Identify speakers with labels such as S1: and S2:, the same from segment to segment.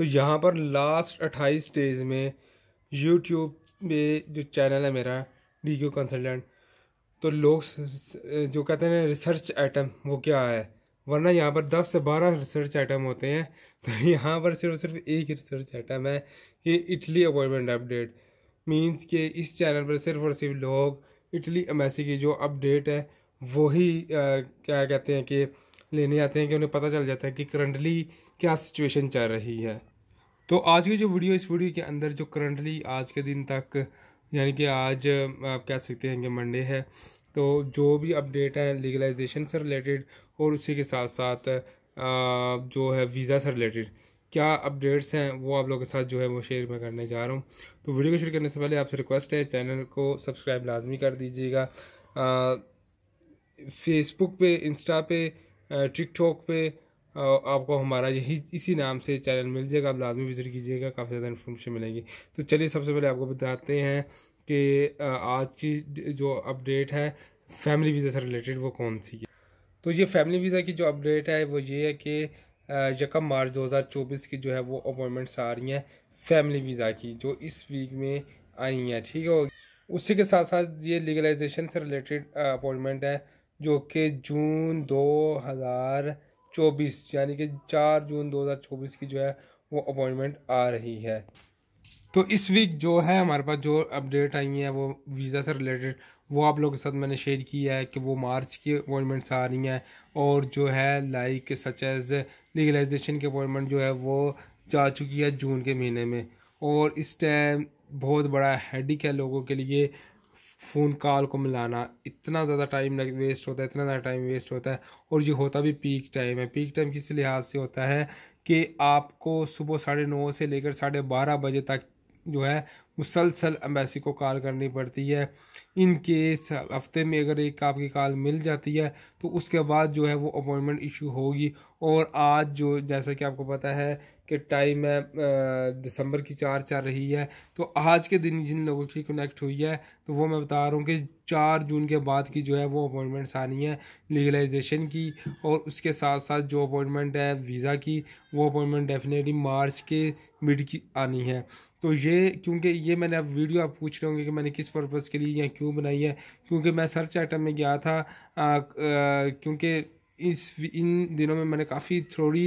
S1: तो यहाँ पर लास्ट अट्ठाईस डेज़ में यूट्यूब पे जो चैनल है मेरा डी क्यू कंसल्टेंट तो लोग जो कहते हैं रिसर्च आइटम वो क्या है वरना यहाँ पर दस से बारह रिसर्च आइटम होते हैं तो यहाँ पर सिर्फ सिर्फ एक ही रिसर्च आइटम है कि इटली अपॉइंटमेंट अपडेट मींस के इस चैनल पर सिर्फ और सिर्फ लोग इटली अमेसी की जो अपडेट है वही क्या कहते हैं कि लेने आते हैं कि उन्हें पता चल जाता है कि करंटली क्या सिचुएशन चल रही है तो आज की जो वीडियो इस वीडियो के अंदर जो करंटली आज के दिन तक यानी कि आज आप कह सकते हैं कि मंडे है तो जो भी अपडेट है लीगलाइजेशन से रिलेटेड और उसी के साथ साथ जो है वीज़ा से रिलेटेड क्या अपडेट्स हैं वो आप लोगों के साथ जो है वो शेयर मैं करने जा रहा हूँ तो वीडियो को शुरू करने से पहले आपसे रिक्वेस्ट है चैनल को सब्सक्राइब लाजमी कर दीजिएगा फेसबुक पे इंस्टा पे टिकटॉक पे आपको हमारा यही इसी नाम से चैनल मिल जाएगा आप लाजमी विज़िट कीजिएगा काफ़ी ज़्यादा इन्फॉर्मेशन मिलेगी तो चलिए सबसे पहले आपको बताते हैं कि आज की जो अपडेट है फैमिली वीज़ा से रिलेटेड वो कौन सी है तो ये फैमिली वीज़ा की जो अपडेट है वो ये है कि यकम मार्च 2024 की जो है वो अपॉइंटमेंट्स आ रही हैं फैमिली वीज़ा की जो इस वीक में आई हैं ठीक है उसी के साथ साथ ये लीगलाइजेशन से रिलेटेड अपॉइंटमेंट है जो कि जून दो हज़ार चौबीस यानी कि चार जून चौबीस की जो है वो अपॉइंटमेंट आ रही है तो इस वीक जो है हमारे पास जो अपडेट आई हैं वो वीज़ा से रिलेटेड वो आप लोगों के साथ मैंने शेयर किया है कि वो मार्च की अपॉइंटमेंट्स आ रही हैं और जो है लाइक सच एज़ लीगलाइजेशन की अपॉइंटमेंट जो है वो जा चुकी है जून के महीने में और इस टाइम बहुत बड़ा हेडिक है लोगों के लिए फ़ोन कॉल को मिलाना इतना ज़्यादा टाइम लग वेस्ट होता है इतना ज़्यादा टाइम वेस्ट होता है और ये होता भी पीक टाइम है पीक टाइम किस लिहाज से होता है कि आपको सुबह साढ़े नौ से लेकर साढ़े बारह बजे तक जो है मुसलसल एम्बेसी को कॉल करनी पड़ती है इन केस हफ्ते में अगर एक आपकी कॉल मिल जाती है तो उसके बाद जो है वो अपॉइंटमेंट इशू होगी और आज जो जैसा कि आपको पता है कि टाइम है दिसंबर की चार चल रही है तो आज के दिन जिन लोगों की कनेक्ट हुई है तो वो मैं बता रहा हूँ कि चार जून के बाद की जो है वो अपॉइंटमेंट्स आनी है लीगलाइजेशन की और उसके साथ साथ जो अपॉइंटमेंट है वीज़ा की वो अपॉइंटमेंट डेफिनेटली मार्च के मिड की आनी है तो ये क्योंकि ये मैंने अब वीडियो आप पूछ रहे होंगे कि मैंने किस पर्पज़ के लिए या क्यों बनाई है क्योंकि मैं सर्च आइटम में गया था क्योंकि इस इन दिनों में मैंने काफ़ी थोड़ी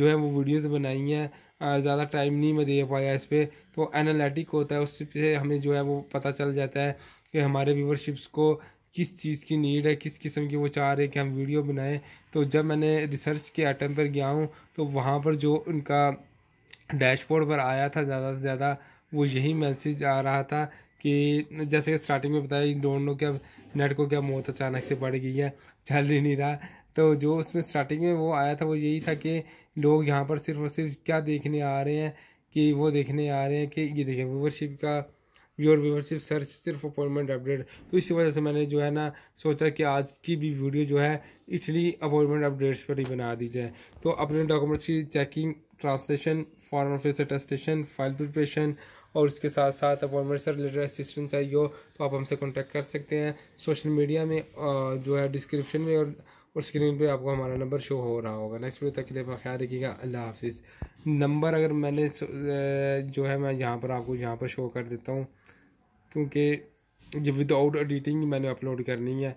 S1: जो है वो वीडियोस बनाई हैं ज़्यादा टाइम नहीं मैं दे पाया इस पर तो एनालिटिक होता है उससे हमें जो है वो पता चल जाता है कि हमारे व्यूवरशिप्स को किस चीज़ की नीड है किस किस्म की वो चाह रहे हैं कि हम वीडियो बनाएं तो जब मैंने रिसर्च के आइटम पर गया हूँ तो वहाँ पर जो उनका डैशबोर्ड पर आया था ज़्यादा से ज़्यादा वो यही मैसेज आ रहा था कि जैसे कि स्टार्टिंग में बताया इन दोनों क्या नेट को क्या मौत अचानक से पड़ गई है चल ही नहीं रहा तो जो उसमें स्टार्टिंग में वो आया था वो यही था कि लोग यहाँ पर सिर्फ और सिर्फ क्या देखने आ रहे हैं कि वो देखने आ रहे हैं कि ये देखें व्यूवरशिप का योर व्यूवरशिप सर्च सिर्फ अपॉइंटमेंट अपडेट तो इसी वजह से मैंने जो है ना सोचा कि आज की भी वीडियो जो है इटली अपॉइंटमेंट अपडेट्स पर ही बना दी जाए तो अपने डॉक्यूमेंट्स की checking translation foreign office attestation file preparation और उसके साथ साथ अपॉइंटमेंट से रिलेटेड असिस्टेंट चाहिए हो तो आप हमसे कॉन्टैक्ट कर सकते हैं सोशल मीडिया में जो है डिस्क्रिप्शन में और और स्क्रीन पे आपको हमारा नंबर शो हो रहा होगा नेक्स्ट वीडियो तक के लिए अपना ख्याल रखिएगा अल्लाह हाफिज़ नंबर अगर मैंने जो है मैं यहाँ पर आपको यहाँ पर शो कर देता हूँ क्योंकि ये विदाउट एडिटिंग मैंने अपलोड करनी है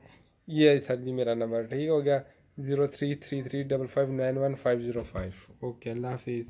S1: ये सर जी मेरा नंबर ठीक हो गया three three three double five nine one five zero five okay allah hafiz